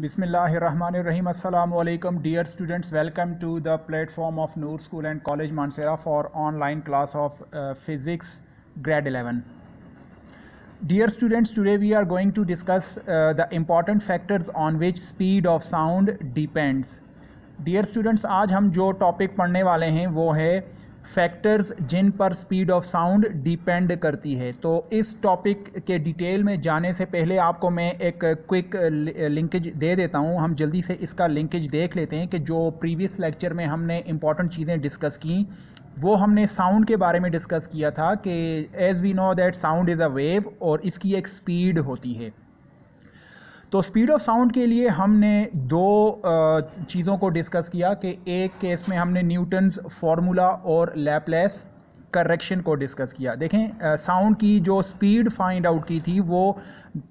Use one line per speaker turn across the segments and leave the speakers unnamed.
बिसमीम्स dear students welcome to the platform of Noor school and college Mansehra for online class of physics grade 11. Dear students today we are going to discuss the important factors on which speed of sound depends dear students आज हम जो topic पढ़ने वाले हैं वो है factors जिन पर speed of sound depend करती है तो इस टॉपिक के डिटेल में जाने से पहले आपको मैं एक क्विक लिंकेज दे देता हूँ हम जल्दी से इसका लिंकेज देख लेते हैं कि जो प्रीवियस लेक्चर में हमने इंपॉर्टेंट चीज़ें डिस्कस की वो हमने साउंड के बारे में डिस्कस किया था कि as we know that sound is a wave और इसकी एक स्पीड होती है तो स्पीड ऑफ साउंड के लिए हमने दो चीज़ों को डिस्कस किया कि एक केस में हमने न्यूटन्स फार्मूला और लैपलेस करेक्शन को डिस्कस किया देखें साउंड की जो स्पीड फाइंड आउट की थी वो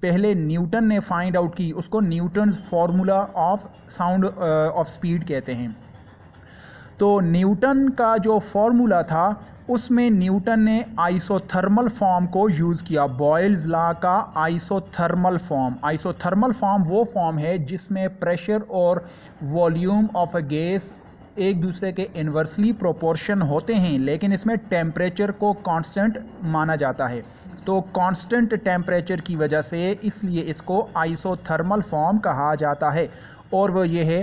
पहले न्यूटन ने फाइंड आउट की उसको Newton's formula of sound of speed कहते हैं तो न्यूटन का जो फॉर्मूला था उसमें न्यूटन ने आइसोथर्मल फॉर्म को यूज़ किया बॉयल्स ला का आइसोथर्मल फॉर्म आइसोथर्मल फॉर्म वो फॉर्म है जिसमें प्रेशर और वॉल्यूम ऑफ अ गैस एक दूसरे के इन्वर्सली प्रोपोर्शन होते हैं लेकिन इसमें टेम्परेचर को कांस्टेंट माना जाता है तो कांस्टेंट टेम्परेचर की वजह से इसलिए इसको आइसोथर्मल फॉर्म कहा जाता है और वो ये है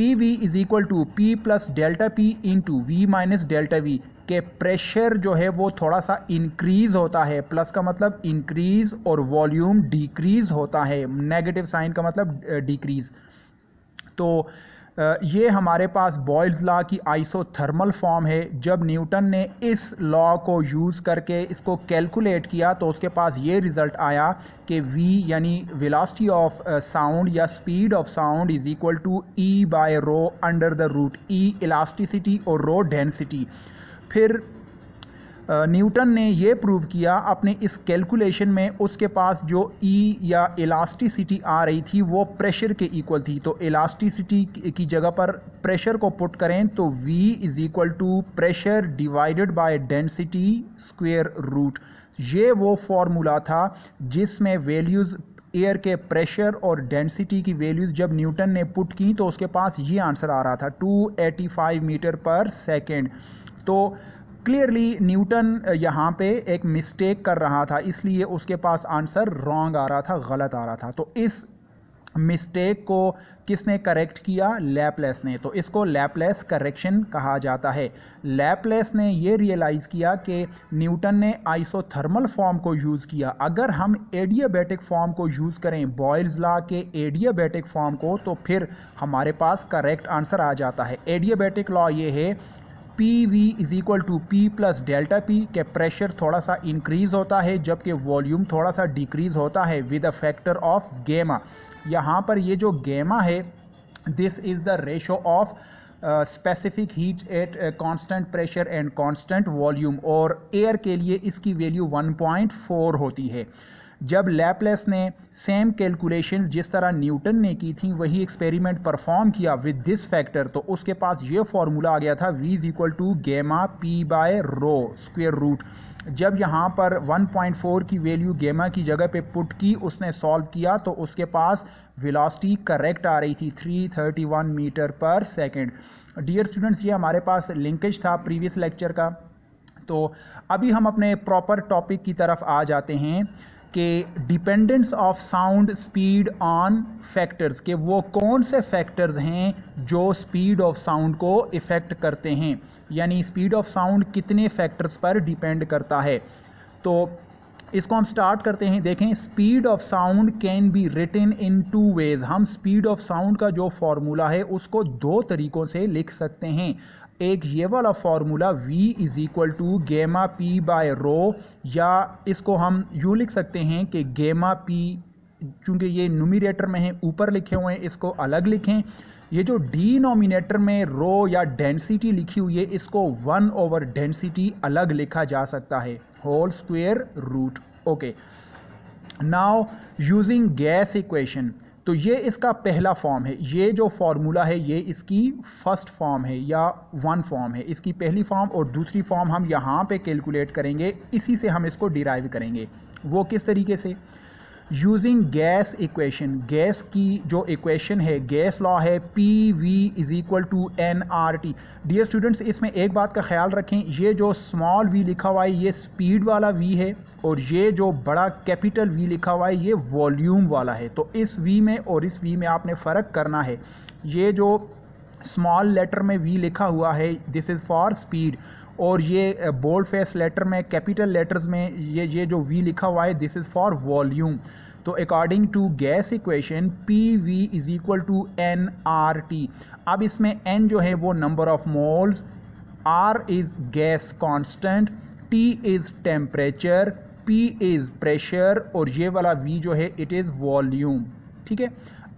P V is equal to P plus delta P into V minus delta V के प्रेशर जो है वो थोड़ा सा इंक्रीज होता है प्लस का मतलब इंक्रीज और वॉल्यूम डिक्रीज होता है नेगेटिव साइन का मतलब डिक्रीज तो ये हमारे पास बॉयल्स लॉ की आइसोथर्मल फॉर्म है जब न्यूटन ने इस लॉ को यूज़ करके इसको कैलकुलेट किया तो उसके पास ये रिज़ल्ट आया कि v यानी वेलोसिटी ऑफ साउंड या speed of sound is equal to E by rho under the root E elasticity और रो डेंसिटी फिर न्यूटन ने ये प्रूव किया अपने इस कैलकुलेशन में उसके पास जो ई e या इलास्टिसिटी आ रही थी वो प्रेशर के इक्वल थी तो इलास्टिसिटी की जगह पर प्रेशर को पुट करें तो V is equal to pressure divided by density square root ये वो फॉर्मूला था जिसमें वैल्यूज़ एयर के प्रेशर और डेंसिटी की वैल्यूज़ जब न्यूटन ने पुट की तो उसके पास ये आंसर आ रहा था 285 मीटर पर सेकेंड तो क्लियरली न्यूटन uh, यहाँ पे एक मिस्टेक कर रहा था इसलिए उसके पास आंसर रॉन्ग आ रहा था गलत आ रहा था तो इस मिस्टेक को किसने करेक्ट किया लैपलेस ने तो इसको लैपलेस करेक्शन कहा जाता है लैपलेस ने ये रियलाइज़ किया कि न्यूटन ने आइसोथर्मल फॉर्म को यूज़ किया अगर हम एडियाबैटिक फॉर्म को यूज़ करें बॉयल्स ला के एडियाबैटिक फॉर्म को तो फिर हमारे पास करेक्ट आंसर आ जाता है एडियाबैटिक लॉ ये है P V is equal to P plus delta P के प्रेशर थोड़ा सा इंक्रीज़ होता है जबकि वॉल्यूम थोड़ा सा डिक्रीज़ होता है विद अ फैक्टर ऑफ गेमा यहाँ पर ये जो गेमा है this is the ratio of specific heat at constant pressure and constant volume और एयर के लिए इसकी वैल्यू 1.4 होती है जब लैपलेस ने सेम कैलकुलेशंस जिस तरह न्यूटन ने की थी वही एक्सपेरिमेंट परफॉर्म किया विद दिस फैक्टर तो उसके पास ये फार्मूला आ गया था V is equal to gamma P by rho square root जब यहाँ पर 1.4 की वैल्यू गेमा की जगह पे पुट की उसने सॉल्व किया तो उसके पास वेलोसिटी करेक्ट आ रही थी 331 मीटर पर सेकंड डियर स्टूडेंट्स ये हमारे पास लिंकेज था प्रीवियस लेक्चर का तो अभी हम अपने प्रॉपर टॉपिक की तरफ आ जाते हैं कि dependence of sound speed on factors के वो कौन से फैक्टर्स हैं जो स्पीड ऑफ साउंड को इफ़ेक्ट करते हैं यानी स्पीड ऑफ साउंड कितने फैक्टर्स पर डिपेंड करता है तो इसको हम स्टार्ट करते हैं देखें speed of sound can be written in two ways हम स्पीड ऑफ साउंड का जो फॉर्मूला है उसको दो तरीक़ों से लिख सकते हैं एक ये वाला formula V is equal to gamma P by rho या इसको हम यूँ लिख सकते हैं कि गेमा P चूँकि ये नोमिनेटर में है ऊपर लिखे हुए हैं इसको अलग लिखें ये जो नोमिनेटर में रो या डेंसिटी लिखी हुई है इसको वन ओवर डेंसिटी अलग लिखा जा सकता है whole square root okay now using gas equation तो ये इसका पहला फॉर्म है ये जो फार्मूला है ये इसकी फर्स्ट फॉर्म है या वन फॉर्म है इसकी पहली फॉर्म और दूसरी फॉर्म हम यहाँ पे कैलकुलेट करेंगे इसी से हम इसको डिराइव करेंगे वो किस तरीके से यूजिंग गैस इक्वेशन गैस की जो इक्वेशन है गैस लॉ है P V is equal to N R T dear students इसमें एक बात का ख्याल रखें ये जो स्मॉल वी लिखा हुआ है ये स्पीड वाला वी है और ये जो बड़ा कैपिटल वी लिखा हुआ है ये वॉल्यूम वाला है तो इस वी में और इस वी में आपने फ़र्क करना है ये जो स्मॉल लेटर में वी लिखा हुआ है दिस इज़ फॉर स्पीड और ये बोल्ड फेस लेटर में कैपिटल लेटर्स में ये ये जो वी लिखा हुआ है दिस इज़ फॉर वॉल्यूम तो according to gas equation P V is equal to N R T अब इसमें एन जो है वो number of moles R is gas constant T is temperature P is pressure और ये वाला वी जो है इट इज़ वॉल्यूम ठीक है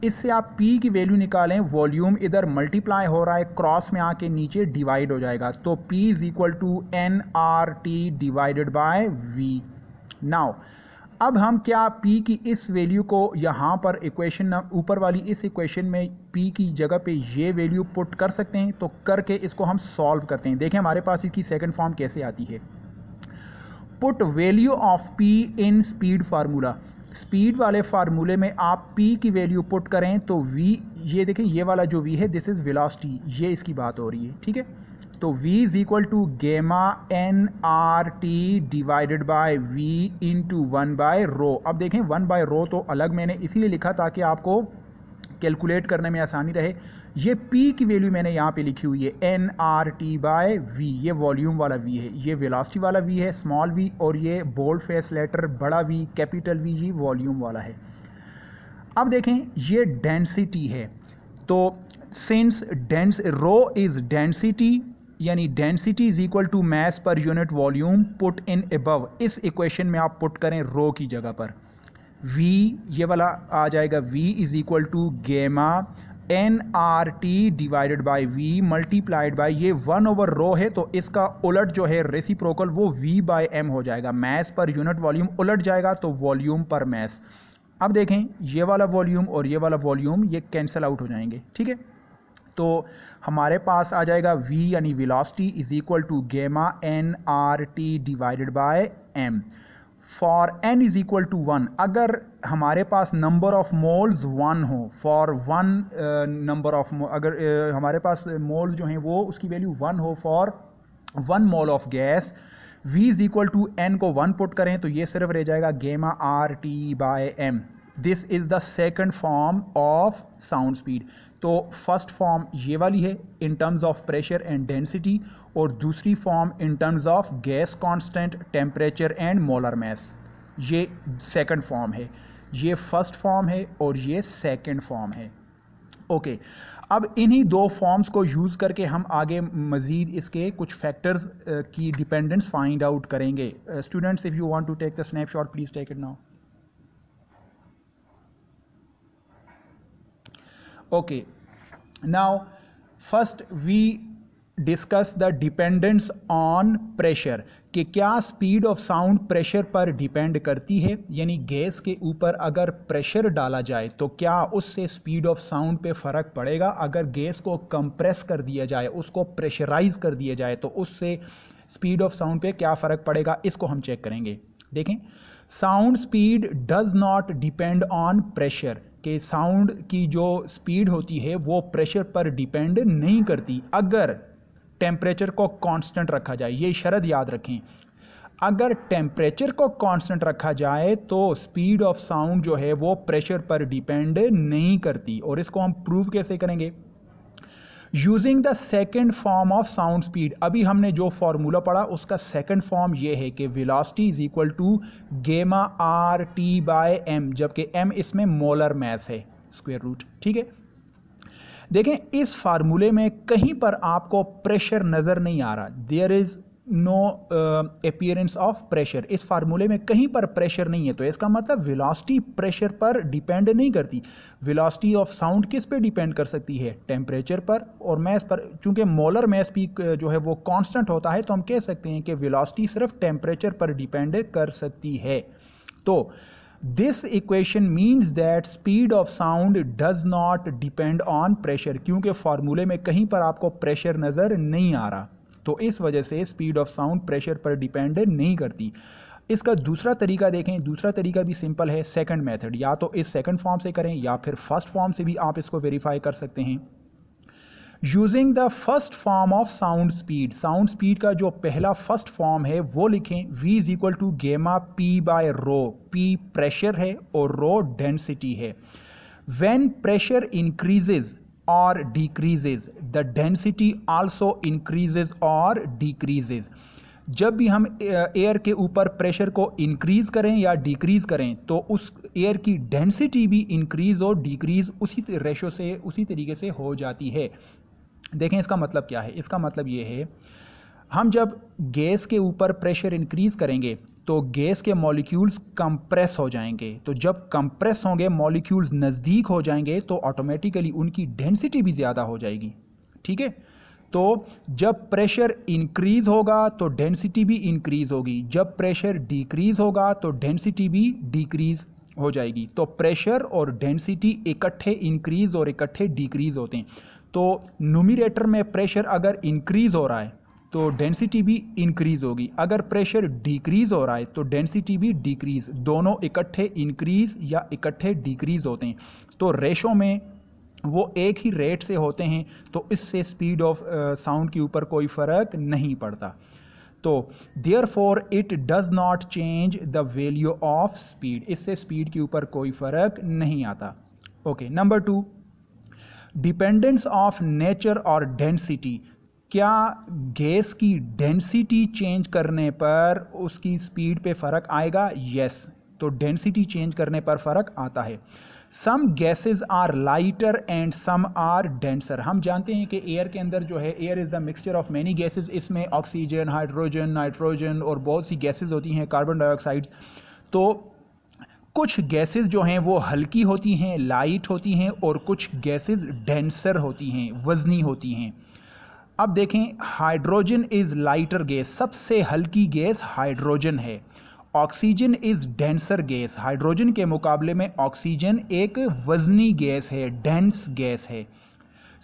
इससे आप P की वैल्यू निकालें वॉल्यूम इधर मल्टीप्लाई हो रहा है क्रॉस में आके नीचे डिवाइड हो जाएगा तो P is equal to N R T divided by V now अब हम क्या P की इस वैल्यू को यहाँ पर इक्वेशन ऊपर वाली इस इक्वेशन में P की जगह पे ये वैल्यू पुट कर सकते हैं तो करके इसको हम सॉल्व करते हैं देखें हमारे पास इसकी सेकंड फॉर्म कैसे आती है put value of P in speed formula speed वाले फार्मूले में आप p की वैल्यू पुट करें तो v ये देखें ये वाला जो v है दिस इज़ विलासटी ये इसकी बात हो रही है ठीक है तो v is equal to gamma N R T divided by v into one by rho अब देखें वन बाय रो तो अलग मैंने इसीलिए लिखा ताकि आपको कैलकुलेट करने में आसानी रहे ये पी की वैल्यू मैंने यहाँ पे लिखी हुई है N R T by V ये वॉल्यूम वाला वी है ये वेलासिटी वाला वी है स्मॉल वी और ये बोल्ड फेस लेटर बड़ा वी कैपिटल वी ये वॉल्यूम वाला है अब देखें ये डेंसिटी है तो since dense rho is density यानी density is equal to mass per unit volume put in above इस इक्वेशन में आप पुट करें रो की जगह पर v ये वाला आ जाएगा v is equal to gamma N R T divided by V multiplied by ये वन ओवर रो है तो इसका उलट जो है रेसिप्रोकल वो वी बाई एम हो जाएगा मैस पर यूनिट वॉल्यूम उलट जाएगा तो वॉल्यूम पर मैस अब देखें ये वाला वॉल्यूम और ये वाला वॉल्यूम ये कैंसिल आउट हो जाएंगे ठीक है तो हमारे पास आ जाएगा v यानी velocity is equal to gamma N R T divided by M for N is equal to one अगर हमारे पास नंबर ऑफ मोल्स वन हो फॉर वन नंबर ऑफ अगर uh, हमारे पास मोल जो हैं वो उसकी वैल्यू वन हो for one mole of gas v is equal to N को वन पुट करें तो ये सिर्फ रह जाएगा gamma R T by M this is the second form of sound speed तो फर्स्ट फॉर्म ये वाली है in terms of pressure and density और दूसरी form in terms of gas constant temperature and molar mass ये second form है ये first form है और ये सेकंड फॉर्म है ओके okay. अब इन्हीं दो फॉर्म्स को यूज़ करके हम आगे मज़ीद इसके कुछ फैक्टर्स की डिपेंडेंस फाइंड आउट करेंगे students if you want to take the snapshot please take it now okay now first we discuss the dependence on pressure कि क्या स्पीड ऑफ साउंड प्रेशर पर डिपेंड करती है यानी गैस के ऊपर अगर प्रेशर डाला जाए तो क्या उससे स्पीड ऑफ साउंड पे फ़र्क पड़ेगा अगर गैस को कंप्रेस कर दिया जाए उसको प्रेशराइज कर दिया जाए तो उससे स्पीड ऑफ साउंड पे क्या फ़र्क पड़ेगा इसको हम चेक करेंगे देखें sound speed does not depend on pressure के साउंड की जो स्पीड होती है वो प्रेशर पर डिपेंड नहीं करती अगर टेम्परेचर को कांस्टेंट रखा जाए ये शरद याद रखें अगर टेम्परेचर को कांस्टेंट रखा जाए तो स्पीड ऑफ साउंड जो है वो प्रेशर पर डिपेंड नहीं करती और इसको हम प्रूव कैसे करेंगे using the second form of sound speed अभी हमने जो फार्मूला पढ़ा उसका सेकेंड फॉर्म ये है कि velocity is equal to gamma R T by M जबकि एम इसमें मोलर मैस है स्क्वेयर रूट ठीक है देखें इस फार्मूले में कहीं पर आपको प्रेशर नज़र नहीं आ रहा there is no appearance of pressure इस फार्मूले में कहीं पर प्रेशर नहीं है तो इसका मतलब वेलोसिटी प्रेशर पर डिपेंड नहीं करती वेलोसिटी ऑफ साउंड किस पे डिपेंड कर सकती है टेम्परेचर पर और मैस पर चूंकि मोलर मैस भी uh, जो है वो कांस्टेंट होता है तो हम कह सकते हैं कि वेलोसिटी सिर्फ टेम्परेचर पर डिपेंड कर सकती है तो this equation means that speed of sound does not depend on pressure क्योंकि फार्मूले में कहीं पर आपको प्रेशर नज़र नहीं आ रहा तो इस वजह से स्पीड ऑफ साउंड प्रेशर पर डिपेंड नहीं करती इसका दूसरा तरीका देखें दूसरा तरीका भी सिंपल है सेकंड मेथड या तो इस सेकंड फॉर्म से करें या फिर फर्स्ट फॉर्म से भी आप इसको वेरीफाई कर सकते हैं using the first form of sound speed sound speed का जो पहला फर्स्ट फॉर्म है वो लिखें v is equal to gamma P by rho P pressure है और रो डेंसिटी है वेन प्रेशर इंक्रीजेज और decreases the density also increases और डिक्रीजेज जब भी हम एयर के ऊपर प्रेशर को इंक्रीज़ करें या डिक्रीज़ करें तो उस एयर की डेंसिटी भी इंक्रीज़ और डिक्रीज़ उसी रेशो से उसी तरीके से हो जाती है देखें इसका मतलब क्या है इसका मतलब ये है हम जब गैस के ऊपर प्रेशर इंक्रीज़ करेंगे तो गैस के मॉलिक्यूल्स कंप्रेस हो जाएंगे तो जब कंप्रेस होंगे मॉलिक्यूल्स नज़दीक हो जाएंगे तो ऑटोमेटिकली उनकी डेंसिटी भी ज़्यादा हो जाएगी ठीक है तो जब प्रेशर इंक्रीज होगा तो डेंसिटी भी इंक्रीज होगी जब प्रेशर डिक्रीज होगा तो डेंसिटी भी डिक्रीज हो जाएगी तो प्रेशर और डेंसिटी इकट्ठे इंक्रीज और इकट्ठे डिक्रीज होते हैं तो नोमिनेटर में प्रेशर अगर इंक्रीज हो रहा है तो डेंसिटी भी इंक्रीज होगी अगर प्रेशर डिक्रीज हो रहा है तो डेंसिटी भी डिक्रीज दोनों इकट्ठे इंक्रीज या इकट्ठे डिक्रीज होते हैं तो रेशो में वो एक ही रेट से होते हैं तो इससे स्पीड ऑफ साउंड के ऊपर कोई फ़र्क नहीं पड़ता तो there for it does not change the value of speed इससे स्पीड के ऊपर कोई फ़र्क नहीं आता okay number two dependence of nature और डेंसिटी क्या गैस की डेंसिटी चेंज करने पर उसकी स्पीड पे फ़र्क आएगा यस yes. तो डेंसिटी चेंज करने पर फ़र्क आता है some gases are lighter and some are denser हम जानते हैं कि एयर के अंदर जो है air is the mixture of many gases इसमें ऑक्सीजन हाइड्रोजन नाइट्रोजन और बहुत सी गैसेज होती हैं कार्बन डाइऑक्साइड तो कुछ गैसेस जो हैं वो हल्की होती हैं लाइट होती हैं और कुछ गैसेस डेंसर होती हैं वज़नी होती हैं अब देखें हाइड्रोजन इज़ लाइटर गैस सबसे हल्की गैस हाइड्रोजन है oxygen is denser gas hydrogen के मुकाबले में ऑक्सीजन एक वजनी गैस है डेंस गैस है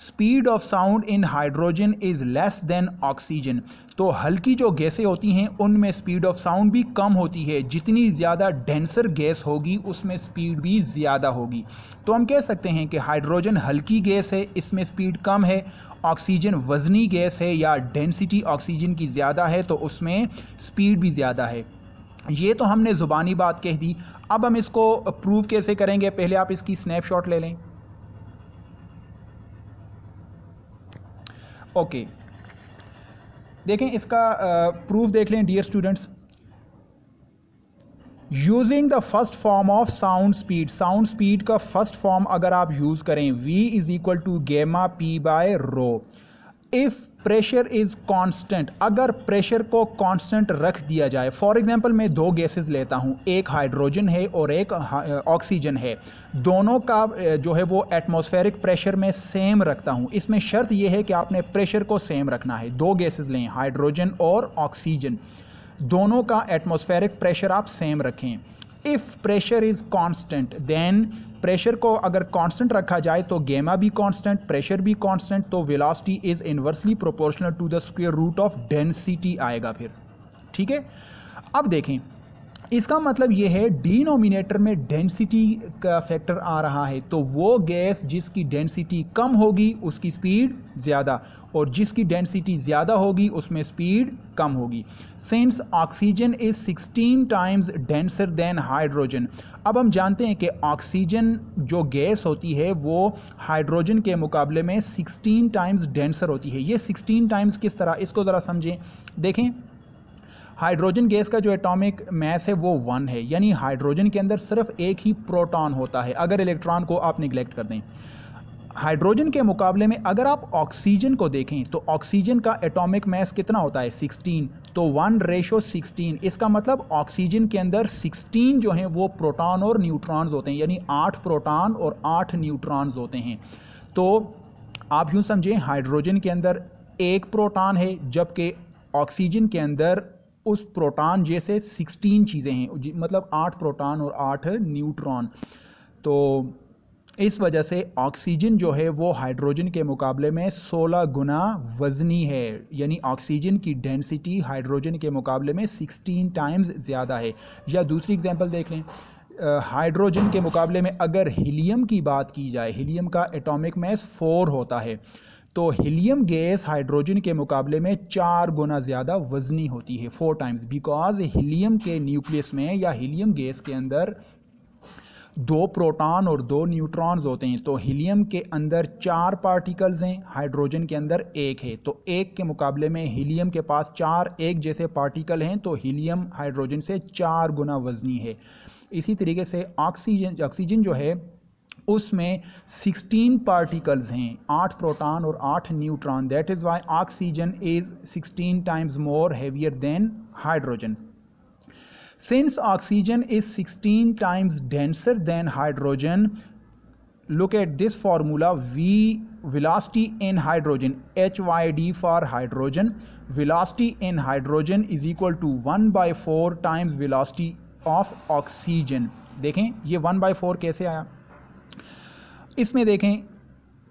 speed of sound in hydrogen is less than oxygen तो हल्की जो गैसें होती हैं उनमें स्पीड ऑफ साउंड भी कम होती है जितनी ज़्यादा डेंसर गैस होगी उसमें स्पीड भी ज़्यादा होगी तो हम कह सकते हैं कि हाइड्रोजन हल्की गैस है इसमें स्पीड कम है ऑक्सीजन वजनी गैस है या डेंसिटी ऑक्सीजन की ज़्यादा है तो उसमें स्पीड भी ज़्यादा है ये तो हमने ज़ुबानी बात कह दी अब हम इसको प्रूव कैसे करेंगे पहले आप इसकी स्नैपशॉट ले लें ओके देखें इसका प्रूफ देख लें dear students using the first form of sound speed sound speed का फर्स्ट फॉर्म अगर आप यूज़ करें v is equal to gamma P by rho if pressure is constant अगर प्रेशर को कांस्टेंट रख दिया जाए फॉर एग्जांपल मैं दो गैसेस लेता हूँ एक हाइड्रोजन है और एक ऑक्सीजन है दोनों का जो है वो एटमॉस्फेरिक प्रेशर में सेम रखता हूँ इसमें शर्त यह है कि आपने प्रेशर को सेम रखना है दो गैसेस लें हाइड्रोजन और ऑक्सीजन दोनों का एटमोसफेरिक प्रेशर आप सेम रखें if pressure is constant then pressure को अगर कांस्टेंट रखा जाए तो गेमा भी कांस्टेंट प्रेशर भी कांस्टेंट तो velocity is inversely proportional to the square root of density आएगा फिर ठीक है अब देखें इसका मतलब ये है डिनोमिनेटर में डेंसिटी का फैक्टर आ रहा है तो वो गैस जिसकी डेंसिटी कम होगी उसकी स्पीड ज़्यादा और जिसकी डेंसिटी ज़्यादा होगी उसमें स्पीड कम होगी since oxygen is 16 times denser than hydrogen अब हम जानते हैं कि ऑक्सीजन जो गैस होती है वो हाइड्रोजन के मुकाबले में 16 टाइम्स डेंसर होती है ये 16 टाइम्स किस तरह इसको ज़रा समझें देखें हाइड्रोजन गैस का जो एटॉमिक मैस है वो वन है यानी हाइड्रोजन के अंदर सिर्फ एक ही प्रोटॉन होता है अगर इलेक्ट्रॉन को आप निगलेक्ट कर दें हाइड्रोजन के मुकाबले में अगर आप ऑक्सीजन को देखें तो ऑक्सीजन का एटॉमिक मैस कितना होता है 16 तो वन रेशो सिक्सटीन इसका मतलब ऑक्सीजन के अंदर 16 जो हैं वो प्रोटॉन और न्यूट्रॉन्स होते हैं यानी आठ प्रोटॉन और आठ न्यूट्रॉन्स होते हैं तो आप यूँ समझें हाइड्रोजन के अंदर एक प्रोटॉन है जबकि ऑक्सीजन के अंदर उस प्रोटॉन जैसे 16 चीज़ें हैं मतलब आठ प्रोटॉन और आठ न्यूट्रॉन तो इस वजह से ऑक्सीजन जो है वो हाइड्रोजन के मुकाबले में 16 गुना वजनी है यानी ऑक्सीजन की डेंसिटी हाइड्रोजन के मुकाबले में 16 टाइम्स ज़्यादा है या दूसरी एग्जांपल देख लें हाइड्रोजन के मुकाबले में अगर हीलियम की बात की जाए हीलियम का एटॉमिक मैस फोर होता है तो हीलियम गैस हाइड्रोजन के मुकाबले में चार गुना ज़्यादा वजनी होती है फोर टाइम्स बिकॉज हीलियम के न्यूक्लियस में या हीलियम गैस के अंदर दो प्रोटॉन और दो न्यूट्रॉन्स होते हैं तो हीलियम के अंदर चार पार्टिकल्स हैं हाइड्रोजन के अंदर एक है तो एक के मुकाबले में हीलियम के पास चार एक जैसे पार्टिकल हैं तो हीलियम हाइड्रोजन से चार गुना वजनी है इसी तरीके से ऑक्सीजन ऑक्सीजन जो है उसमें 16 पार्टिकल्स हैं आठ प्रोटॉन और आठ neutron that is why oxygen is sixteen times more heavier than hydrogen since oxygen is sixteen times denser than hydrogen look at this formula V velocity in hydrogen H Y D for hydrogen velocity in hydrogen is equal to one by four times velocity of oxygen देखें ये one by four कैसे आया इसमें देखें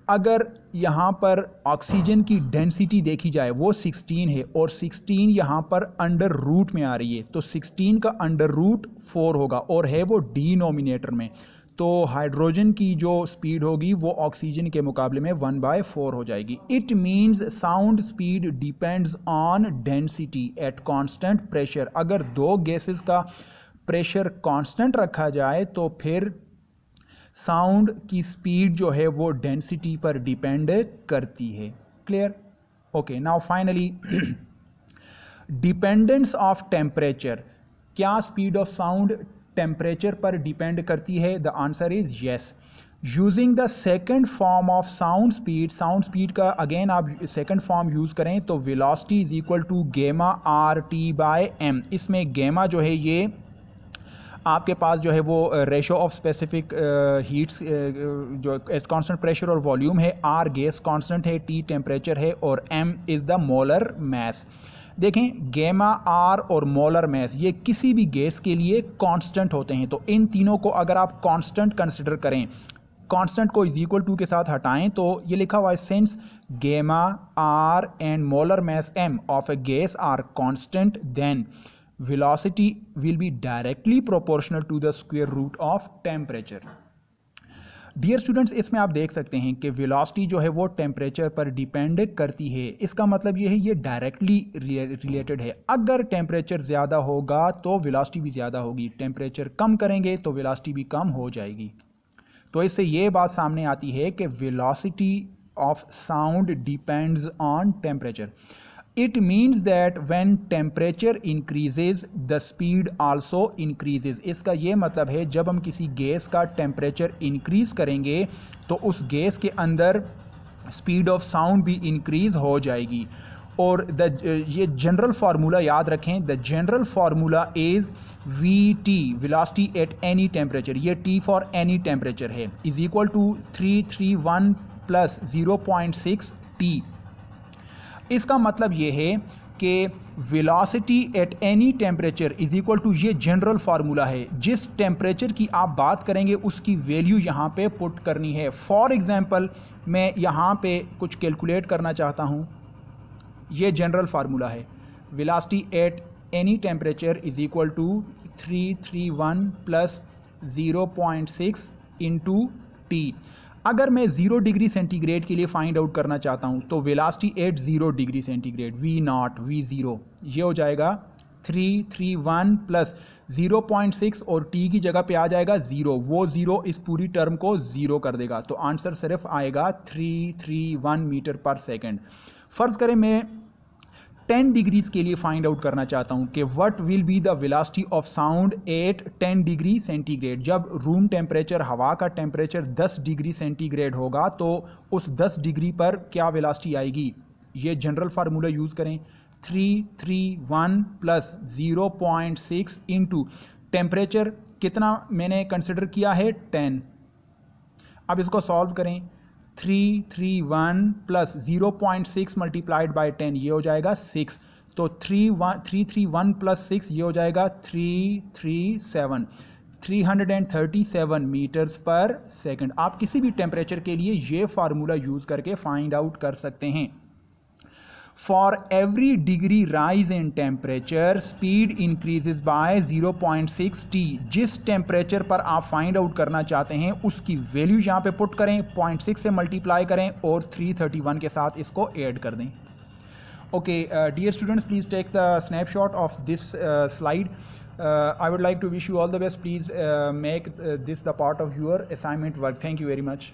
अगर यहाँ पर oxygen की डेंसिटी देखी जाए वो 16 है और 16 यहाँ पर अंडर रूट में आ रही है तो 16 का अंडर रूट फोर होगा और है वो डीनोमिनेटर में तो हाइड्रोजन की जो स्पीड होगी वो ऑक्सीजन के मुकाबले में वन बाय फोर हो जाएगी it means sound speed depends on density at constant pressure अगर दो गैसेस का प्रेशर कांस्टेंट रखा जाए तो फिर साउंड की स्पीड जो है वो डेंसिटी पर डिपेंड करती है clear okay now finally dependence of temperature क्या स्पीड ऑफ साउंड टेम्परेचर पर डिपेंड करती है the answer is yes using the second form of sound speed sound speed का अगेन आप सेकेंड फॉर्म यूज़ करें तो velocity is equal to gamma R T by M इसमें gamma जो है ये आपके पास जो है वो रेशो ऑफ स्पेसिफिक हीट्स जो कांस्टेंट प्रेशर और वॉल्यूम है आर गैस कांस्टेंट है टी टेम्परेचर है और M is the molar mass देखें गेमा आर और मोलर मैस ये किसी भी गैस के लिए कांस्टेंट होते हैं तो इन तीनों को अगर आप कांस्टेंट कंसिडर करें कांस्टेंट को इज इक्वल टू के साथ हटाएं तो ये लिखा हुआ है since gamma R and molar mass M of a gas are constant then velocity will be directly proportional to the square root of temperature dear students इसमें आप देख सकते हैं कि वेलोसिटी जो है वो टेम्परेचर पर डिपेंड करती है इसका मतलब ये है ये डायरेक्टली रिलेटेड है अगर टेम्परेचर ज़्यादा होगा तो वेलोसिटी भी ज़्यादा होगी टेम्परेचर कम करेंगे तो वेलोसिटी भी कम हो जाएगी तो इससे ये बात सामने आती है कि velocity of sound depends on temperature it means that when temperature increases the speed also increases इसका ये मतलब है जब हम किसी गैस का टेम्परेचर इंक्रीज़ करेंगे तो उस गैस के अंदर स्पीड ऑफ साउंड भी इंक्रीज़ हो जाएगी और द ये जनरल फार्मूला याद रखें the general formula is V T velocity at any temperature ये टी फॉर एनी टेम्परेचर है is equal to three three one plus zero point six T इसका मतलब ये है कि velocity at any temperature is equal to ये general formula है जिस टेम्परेचर की आप बात करेंगे उसकी वैल्यू यहाँ पे पुट करनी है फॉर एग्ज़ाम्पल मैं यहाँ पे कुछ कैलकुलेट करना चाहता हूँ ये जनरल फार्मूला है velocity at any temperature is equal to three three one plus zero point six into T अगर मैं जीरो डिग्री सेंटीग्रेड के लिए फाइंड आउट करना चाहता हूँ तो velocity at zero degree centigrade V naught V zero ये हो जाएगा three three one plus zero point six और टी की जगह पे आ जाएगा ज़ीरो वो ज़ीरो इस पूरी टर्म को ज़ीरो कर देगा तो आंसर सिर्फ आएगा थ्री थ्री वन मीटर पर सेकेंड फ़र्ज़ करें मैं टेन डिग्रीज के लिए फाइंड आउट करना चाहता हूँ कि what will be the velocity of sound at ten degree centigrade जब रूम टेम्परेचर हवा का टेम्परेचर दस डिग्री सेंटीग्रेड होगा तो उस दस डिग्री पर क्या विलासिटी आएगी ये जनरल फार्मूला यूज़ करें three three one plus zero point six into temperature कितना मैंने कंसिडर किया है टेन अब इसको सॉल्व करें three three one plus zero point six multiplied by ten ये हो जाएगा सिक्स तो three one three three one plus six ये हो जाएगा three three seven three hundred and thirty seven metres पर सेकेंड आप किसी भी टेम्परेचर के लिए ये फार्मूला यूज़ करके फाइंड आउट कर सकते हैं degree rise in temperature speed temperature by zero point 0.6 T जिस टेम्परेचर पर आप फाइंड आउट करना चाहते हैं उसकी वैल्यू यहाँ पे पुट करें 0.6 से मल्टीप्लाई करें और 331 के साथ इसको ऐड कर दें okay dear students please take the snapshot of this slide I would like to wish you all the best please make this the part of your assignment work thank you very much